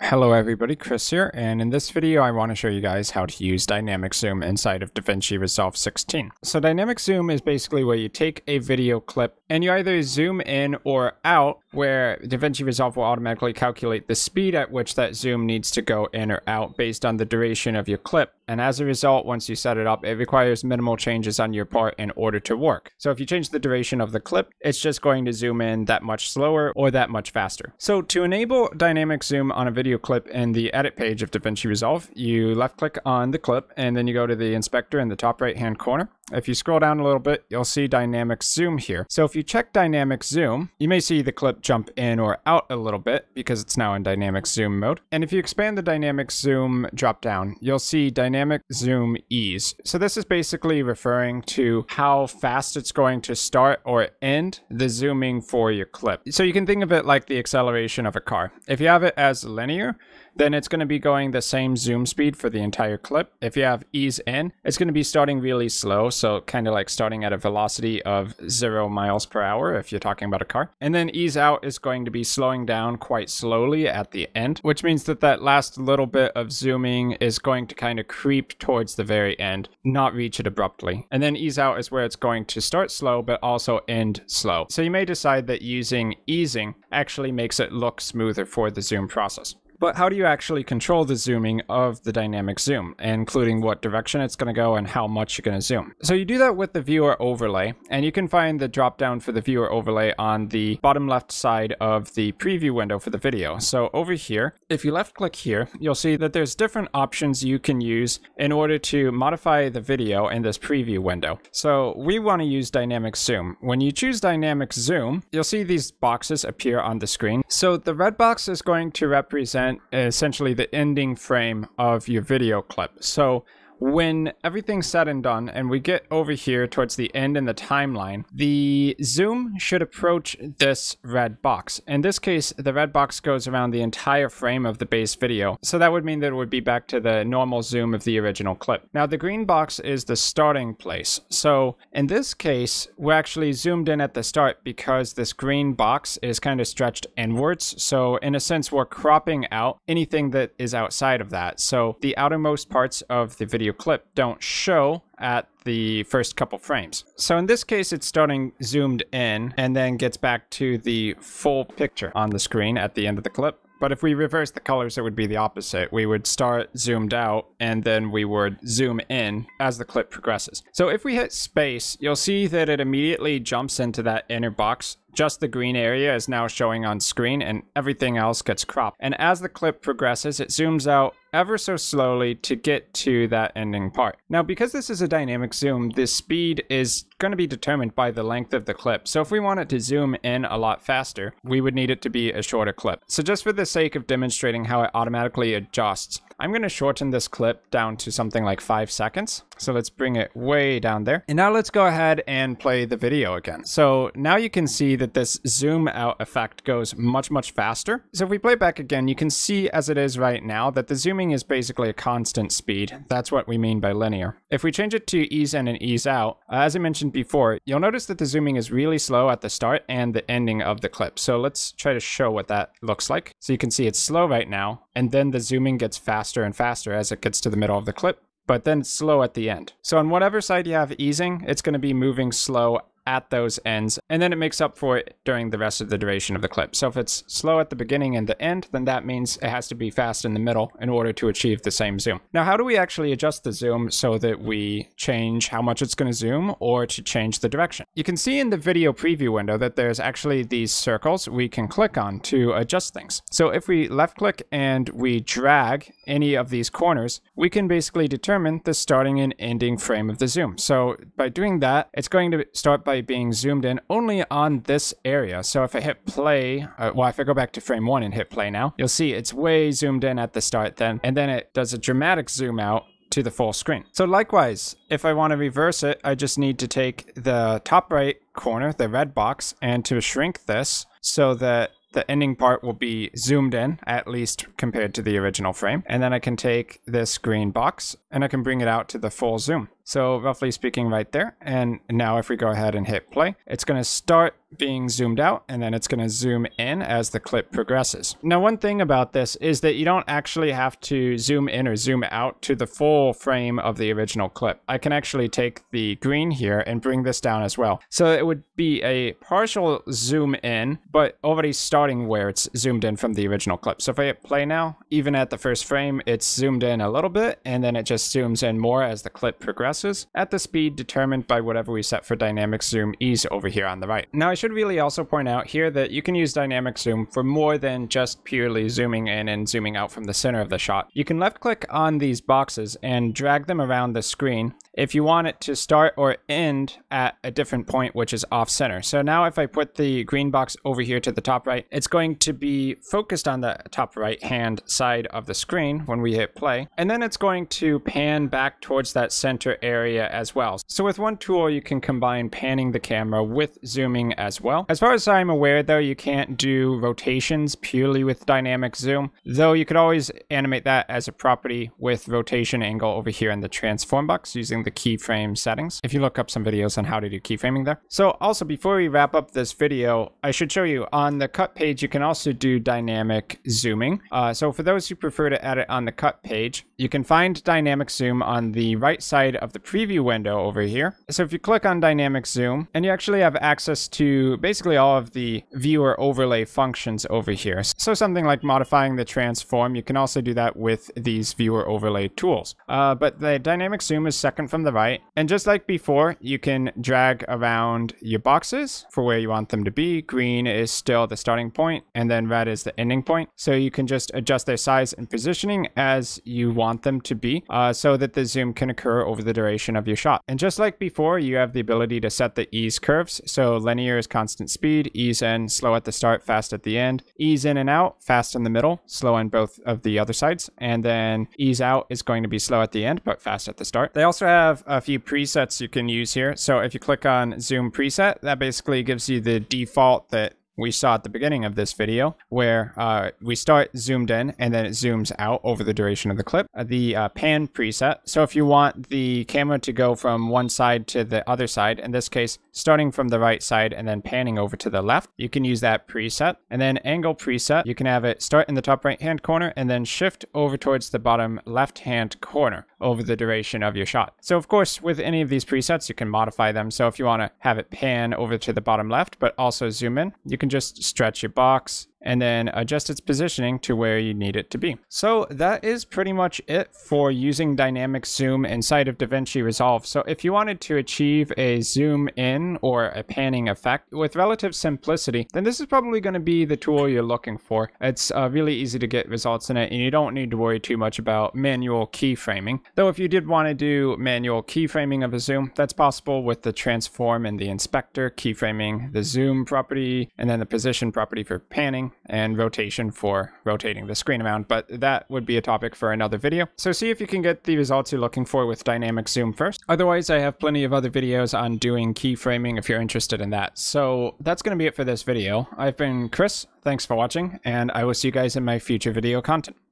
Hello everybody, Chris here, and in this video I want to show you guys how to use Dynamic Zoom inside of DaVinci Resolve 16. So Dynamic Zoom is basically where you take a video clip and you either zoom in or out where DaVinci Resolve will automatically calculate the speed at which that zoom needs to go in or out based on the duration of your clip. And as a result, once you set it up, it requires minimal changes on your part in order to work. So if you change the duration of the clip, it's just going to zoom in that much slower or that much faster. So to enable dynamic zoom on a video clip in the edit page of DaVinci Resolve, you left click on the clip and then you go to the inspector in the top right hand corner. If you scroll down a little bit, you'll see dynamic zoom here. So if you check dynamic zoom, you may see the clip jump in or out a little bit because it's now in dynamic zoom mode. And if you expand the dynamic zoom drop down, you'll see dynamic zoom ease. So this is basically referring to how fast it's going to start or end the zooming for your clip. So you can think of it like the acceleration of a car. If you have it as linear, then it's going to be going the same zoom speed for the entire clip. If you have ease in, it's going to be starting really slow. So kind of like starting at a velocity of zero miles per hour if you're talking about a car. And then ease out is going to be slowing down quite slowly at the end, which means that that last little bit of zooming is going to kind of creep towards the very end, not reach it abruptly. And then ease out is where it's going to start slow, but also end slow. So you may decide that using easing actually makes it look smoother for the zoom process. But how do you actually control the zooming of the dynamic zoom, including what direction it's going to go and how much you're going to zoom? So you do that with the viewer overlay, and you can find the drop down for the viewer overlay on the bottom left side of the preview window for the video. So over here, if you left click here, you'll see that there's different options you can use in order to modify the video in this preview window. So we want to use dynamic zoom. When you choose dynamic zoom, you'll see these boxes appear on the screen. So the red box is going to represent uh, essentially the ending frame of your video clip. So when everything's said and done and we get over here towards the end in the timeline, the zoom should approach this red box. In this case, the red box goes around the entire frame of the base video. So that would mean that it would be back to the normal zoom of the original clip. Now the green box is the starting place. So in this case, we're actually zoomed in at the start because this green box is kind of stretched inwards. So in a sense, we're cropping out anything that is outside of that. So the outermost parts of the video video clip don't show at the first couple frames. So in this case, it's starting zoomed in and then gets back to the full picture on the screen at the end of the clip. But if we reverse the colors, it would be the opposite. We would start zoomed out and then we would zoom in as the clip progresses. So if we hit space, you'll see that it immediately jumps into that inner box just the green area is now showing on screen and everything else gets cropped. And as the clip progresses, it zooms out ever so slowly to get to that ending part. Now, because this is a dynamic zoom, the speed is going to be determined by the length of the clip. So if we wanted to zoom in a lot faster, we would need it to be a shorter clip. So just for the sake of demonstrating how it automatically adjusts, I'm going to shorten this clip down to something like five seconds. So let's bring it way down there. And now let's go ahead and play the video again. So now you can see the that this zoom out effect goes much, much faster. So if we play back again, you can see as it is right now that the zooming is basically a constant speed. That's what we mean by linear. If we change it to ease in and ease out, uh, as I mentioned before, you'll notice that the zooming is really slow at the start and the ending of the clip. So let's try to show what that looks like. So you can see it's slow right now, and then the zooming gets faster and faster as it gets to the middle of the clip but then slow at the end. So on whatever side you have easing, it's going to be moving slow at those ends, and then it makes up for it during the rest of the duration of the clip. So if it's slow at the beginning and the end, then that means it has to be fast in the middle in order to achieve the same zoom. Now, how do we actually adjust the zoom so that we change how much it's going to zoom or to change the direction? You can see in the video preview window that there's actually these circles we can click on to adjust things. So if we left click and we drag any of these corners, we can basically determine the starting and ending frame of the zoom. So by doing that, it's going to start by being zoomed in only on this area. So if I hit play, uh, well, if I go back to frame one and hit play now, you'll see it's way zoomed in at the start then, and then it does a dramatic zoom out to the full screen. So likewise, if I want to reverse it, I just need to take the top right corner, the red box, and to shrink this so that the ending part will be zoomed in, at least compared to the original frame. And then I can take this green box and I can bring it out to the full zoom. So roughly speaking right there. And now if we go ahead and hit play, it's going to start being zoomed out and then it's going to zoom in as the clip progresses. Now, one thing about this is that you don't actually have to zoom in or zoom out to the full frame of the original clip. I can actually take the green here and bring this down as well. So it would be a partial zoom in, but already starting where it's zoomed in from the original clip. So if I hit play now, even at the first frame, it's zoomed in a little bit and then it just zooms in more as the clip progresses passes at the speed determined by whatever we set for dynamic zoom ease over here on the right. Now I should really also point out here that you can use dynamic zoom for more than just purely zooming in and zooming out from the center of the shot. You can left click on these boxes and drag them around the screen if you want it to start or end at a different point, which is off center. So now if I put the green box over here to the top right, it's going to be focused on the top right hand side of the screen when we hit play. And then it's going to pan back towards that center area as well. So with one tool, you can combine panning the camera with zooming as well. As far as I'm aware though, you can't do rotations purely with dynamic zoom, though you could always animate that as a property with rotation angle over here in the transform box using the keyframe settings. If you look up some videos on how to do keyframing there. So also before we wrap up this video, I should show you on the cut page, you can also do dynamic zooming. Uh, so for those who prefer to edit on the cut page, you can find dynamic zoom on the right side of the preview window over here. So if you click on dynamic zoom and you actually have access to basically all of the viewer overlay functions over here. So something like modifying the transform, you can also do that with these viewer overlay tools. Uh, but the dynamic zoom is second from the right. And just like before, you can drag around your boxes for where you want them to be. Green is still the starting point, and then red is the ending point. So you can just adjust their size and positioning as you want them to be uh, so that the zoom can occur over the duration of your shot. And just like before, you have the ability to set the ease curves. So linear is constant speed, ease in, slow at the start, fast at the end, ease in and out, fast in the middle, slow on both of the other sides, and then ease out is going to be slow at the end, but fast at the start. They also have have a few presets you can use here. So if you click on zoom preset, that basically gives you the default that we saw at the beginning of this video where uh, we start zoomed in and then it zooms out over the duration of the clip. Uh, the uh, pan preset. So if you want the camera to go from one side to the other side, in this case, starting from the right side and then panning over to the left, you can use that preset. And then angle preset, you can have it start in the top right hand corner and then shift over towards the bottom left hand corner over the duration of your shot. So of course, with any of these presets, you can modify them. So if you want to have it pan over to the bottom left, but also zoom in, you can just stretch your box, and then adjust its positioning to where you need it to be. So that is pretty much it for using dynamic zoom inside of DaVinci Resolve. So if you wanted to achieve a zoom in or a panning effect with relative simplicity, then this is probably going to be the tool you're looking for. It's uh, really easy to get results in it and you don't need to worry too much about manual keyframing. Though if you did want to do manual keyframing of a zoom, that's possible with the transform and the inspector, keyframing the zoom property, and then the position property for panning and rotation for rotating the screen amount, but that would be a topic for another video. So see if you can get the results you're looking for with dynamic zoom first. Otherwise, I have plenty of other videos on doing keyframing if you're interested in that. So that's going to be it for this video. I've been Chris, thanks for watching, and I will see you guys in my future video content.